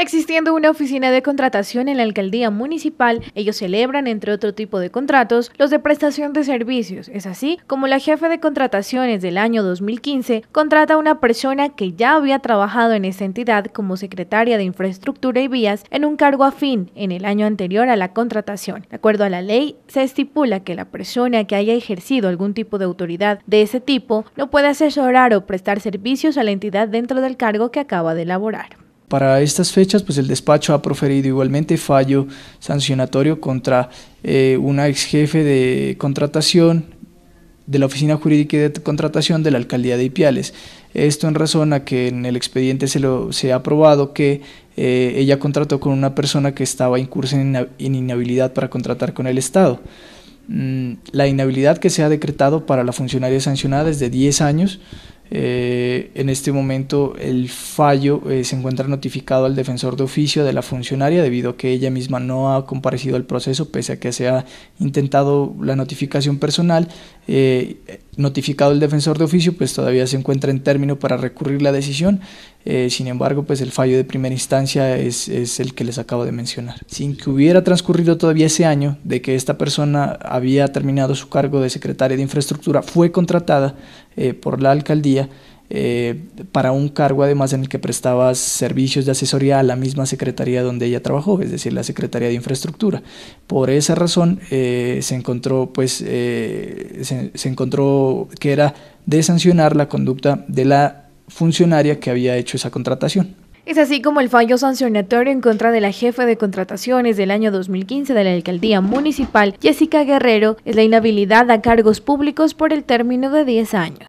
Existiendo una oficina de contratación en la alcaldía municipal, ellos celebran, entre otro tipo de contratos, los de prestación de servicios. Es así como la jefe de contrataciones del año 2015 contrata a una persona que ya había trabajado en esa entidad como secretaria de infraestructura y vías en un cargo afín en el año anterior a la contratación. De acuerdo a la ley, se estipula que la persona que haya ejercido algún tipo de autoridad de ese tipo no puede asesorar o prestar servicios a la entidad dentro del cargo que acaba de elaborar. Para estas fechas, pues el despacho ha proferido igualmente fallo sancionatorio contra eh, una ex jefe de contratación de la Oficina Jurídica de Contratación de la Alcaldía de Ipiales. Esto en razón a que en el expediente se, lo, se ha aprobado que eh, ella contrató con una persona que estaba incursa en, en inhabilidad para contratar con el Estado. Mm, la inhabilidad que se ha decretado para la funcionaria sancionada es de 10 años eh, en este momento el fallo eh, se encuentra notificado al defensor de oficio de la funcionaria debido a que ella misma no ha comparecido al proceso pese a que se ha intentado la notificación personal. Eh, Notificado el defensor de oficio, pues todavía se encuentra en término para recurrir la decisión. Eh, sin embargo, pues el fallo de primera instancia es, el que les acabo de mencionar. Sin que hubiera transcurrido todavía ese año de que esta persona había terminado su cargo de secretaria de infraestructura, fue contratada eh, por la alcaldía eh, para un cargo además en el que prestaba servicios de asesoría a la misma secretaría donde ella trabajó, es decir, la Secretaría de Infraestructura. Por esa razón eh, se encontró, pues, eh, se, se encontró que era de sancionar la conducta de la funcionaria que había hecho esa contratación. Es así como el fallo sancionatorio en contra de la jefa de contrataciones del año 2015 de la alcaldía municipal, Jessica Guerrero, es la inhabilidad a cargos públicos por el término de 10 años.